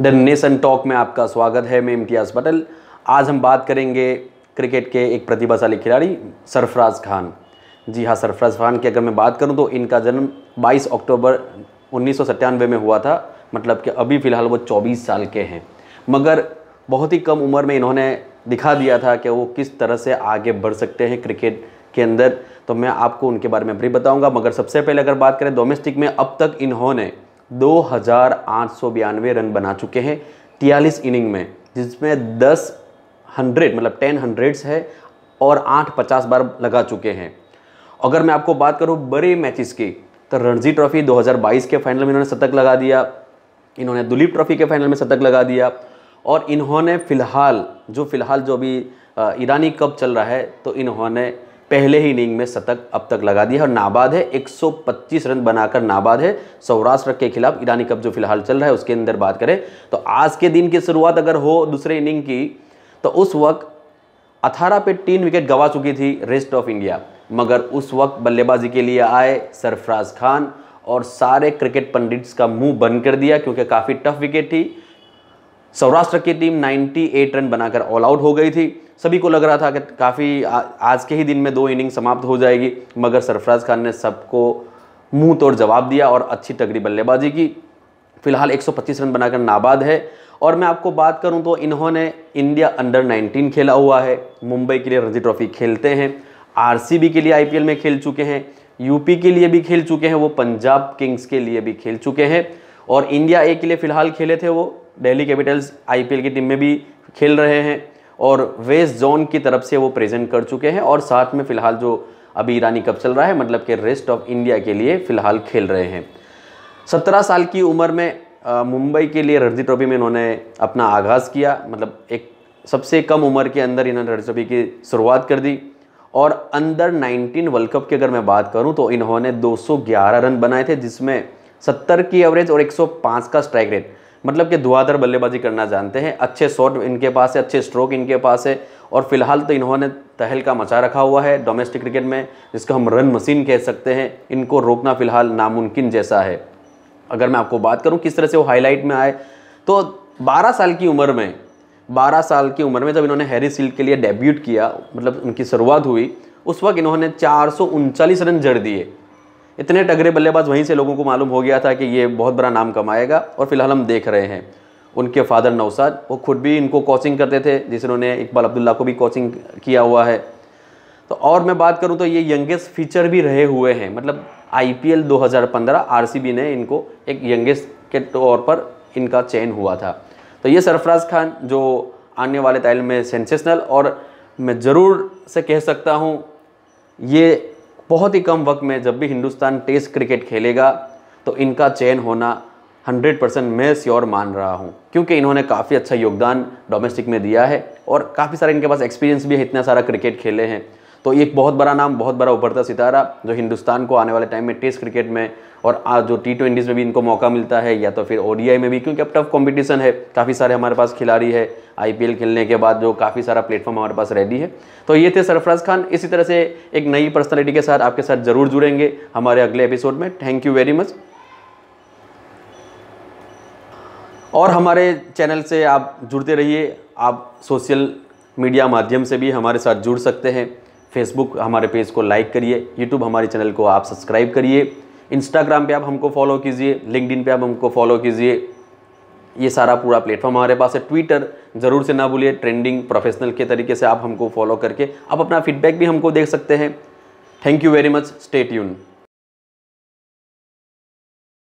the nation talk में आपका स्वागत है मैं इम्तियाज़ पटल आज हम बात करेंगे क्रिकेट के एक प्रतिभाशाली खिलाड़ी सरफराज खान जी हाँ सरफराज खान की अगर मैं बात करूँ तो इनका जन्म 22 अक्टूबर उन्नीस में हुआ था मतलब कि अभी फ़िलहाल वो 24 साल के हैं मगर बहुत ही कम उम्र में इन्होंने दिखा दिया था कि वो किस तरह से आगे बढ़ सकते हैं क्रिकेट के अंदर तो मैं आपको उनके बारे में भी बताऊँगा मगर सबसे पहले अगर बात करें डोमेस्टिक में अब तक इन्होंने दो रन बना चुके हैं तियालीस इनिंग में जिसमें दस हंड्रेड मतलब टेन हंड्रेड्स है और आठ पचास बार लगा चुके हैं अगर मैं आपको बात करूँ बड़े मैचेस की तो रणजी ट्रॉफी 2022 के फाइनल में इन्होंने शतक लगा दिया इन्होंने दुलीप ट्रॉफी के फाइनल में शतक लगा दिया और इन्होंने फ़िलहाल जो फ़िलहाल जो अभी ईरानी कप चल रहा है तो इन्होंने पहले ही इनिंग में शतक अब तक लगा दिया है और नाबाद है 125 रन बनाकर नाबाद है सौराष्ट्र के खिलाफ ईरानी कप जो फिलहाल चल रहा है उसके अंदर बात करें तो आज के दिन की शुरुआत अगर हो दूसरे इनिंग की तो उस वक्त अठारह पे तीन विकेट गंवा चुकी थी रेस्ट ऑफ इंडिया मगर उस वक्त बल्लेबाजी के लिए आए सरफराज खान और सारे क्रिकेट पंडित्स का मुंह बंद कर दिया क्योंकि काफ़ी टफ विकेट थी सौराष्ट्र की टीम 98 रन बनाकर ऑल आउट हो गई थी सभी को लग रहा था कि काफ़ी आज के ही दिन में दो इनिंग समाप्त हो जाएगी मगर सरफराज खान ने सबको मुंह तोड़ जवाब दिया और अच्छी तगड़ी बल्लेबाजी की फिलहाल 125 रन बनाकर नाबाद है और मैं आपको बात करूं तो इन्होंने इंडिया अंडर 19 खेला हुआ है मुंबई के लिए रणजी ट्रॉफी खेलते हैं आर के लिए आई में खेल चुके हैं यूपी के लिए भी खेल चुके हैं वो पंजाब किंग्स के लिए भी खेल चुके हैं और इंडिया ए के लिए फ़िलहाल खेले थे वो डेली कैपिटल्स आई की टीम में भी खेल रहे हैं और वेस्ट जोन की तरफ से वो प्रेजेंट कर चुके हैं और साथ में फ़िलहाल जो अभी ईरानी कप चल रहा है मतलब कि रेस्ट ऑफ इंडिया के लिए फ़िलहाल खेल रहे हैं सत्रह साल की उम्र में मुंबई के लिए रणजी ट्रॉफी में इन्होंने अपना आगाज़ किया मतलब एक सबसे कम उम्र के अंदर इन्होंने रणजी ट्रॉफी की शुरुआत कर दी और अंडर 19 वर्ल्ड कप की अगर मैं बात करूं तो इन्होंने 211 रन बनाए थे जिसमें 70 की एवरेज और 105 का स्ट्राइक रेट मतलब कि दुआधर बल्लेबाजी करना जानते हैं अच्छे शॉट इनके पास है अच्छे स्ट्रोक इनके पास है और फिलहाल तो इन्होंने तहलका मचा रखा हुआ है डोमेस्टिक क्रिकेट में जिसको हम रन मशीन कह सकते हैं इनको रोकना फ़िलहाल नामुमकिन जैसा है अगर मैं आपको बात करूँ किस तरह से वो हाईलाइट में आए तो बारह साल की उम्र में बारह साल की उम्र में जब इन्होंने हैरी सील्ड के लिए डेब्यूट किया मतलब उनकी शुरुआत हुई उस वक्त इन्होंने चार रन जड़ दिए इतने टगरे बल्लेबाज वहीं से लोगों को मालूम हो गया था कि ये बहुत बड़ा नाम कमाएगा और फिलहाल हम देख रहे हैं उनके फादर नौसाद वो खुद भी इनको कोचिंग करते थे उन्होंने इकबाल अब्दुल्ला को भी कोचिंग किया हुआ है तो और मैं बात करूँ तो ये यंगेस्ट फीचर भी रहे हुए हैं मतलब आईपीएल 2015 आरसीबी ने इनको एक यंगेस्ट के तौर पर इनका चयन हुआ था तो ये सरफराज खान जो आने वाले टाइल में सेंसेशनल और मैं ज़रूर से कह सकता हूँ ये बहुत ही कम वक्त में जब भी हिंदुस्तान टेस्ट क्रिकेट खेलेगा तो इनका चयन होना 100 परसेंट मैं श्योर मान रहा हूँ क्योंकि इन्होंने काफ़ी अच्छा योगदान डोमेस्टिक में दिया है और काफ़ी सारे इनके पास एक्सपीरियंस भी है इतना सारा क्रिकेट खेले हैं तो एक बहुत बड़ा नाम बहुत बड़ा उभरता सितारा जो हिंदुस्तान को आने वाले टाइम में टेस्ट क्रिकेट में और आज जो टी ट्वेंटीज़ में भी इनको मौका मिलता है या तो फिर ओडीआई में भी क्योंकि अब टफ कॉम्पिटिशन है काफ़ी सारे हमारे पास खिलाड़ी है आई खेलने के बाद जो काफ़ी सारा प्लेटफॉर्म हमारे पास रेडी है तो ये थे सरफराज खान इसी तरह से एक नई पर्सनैलिटी के साथ आपके साथ ज़रूर जुड़ेंगे हमारे अगले एपिसोड में थैंक यू वेरी मच और हमारे चैनल से आप जुड़ते रहिए आप सोशल मीडिया माध्यम से भी हमारे साथ जुड़ सकते हैं फेसबुक हमारे पेज को लाइक करिए यूट्यूब हमारे चैनल को आप सब्सक्राइब करिए इंस्टाग्राम पे आप हमको फॉलो कीजिए लिंकडिन पे आप हमको फॉलो कीजिए ये सारा पूरा प्लेटफॉर्म हमारे पास है ट्विटर ज़रूर से ना भूलिए ट्रेंडिंग प्रोफेशनल के तरीके से आप हमको फॉलो करके आप अपना फीडबैक भी हमको देख सकते हैं thank you very much stay यून